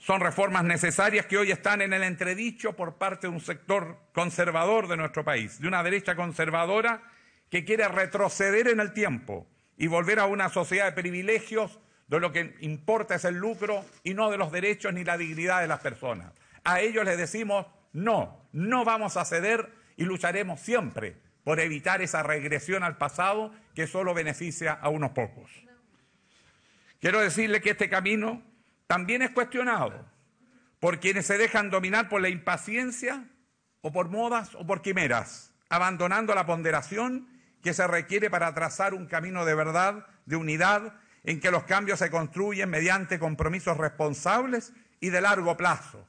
Son reformas necesarias que hoy están en el entredicho por parte de un sector conservador de nuestro país, de una derecha conservadora que quiere retroceder en el tiempo y volver a una sociedad de privilegios donde lo que importa es el lucro y no de los derechos ni la dignidad de las personas. A ellos les decimos, no, no vamos a ceder y lucharemos siempre por evitar esa regresión al pasado que solo beneficia a unos pocos. Quiero decirle que este camino también es cuestionado por quienes se dejan dominar por la impaciencia o por modas o por quimeras, abandonando la ponderación que se requiere para trazar un camino de verdad, de unidad, en que los cambios se construyen mediante compromisos responsables y de largo plazo.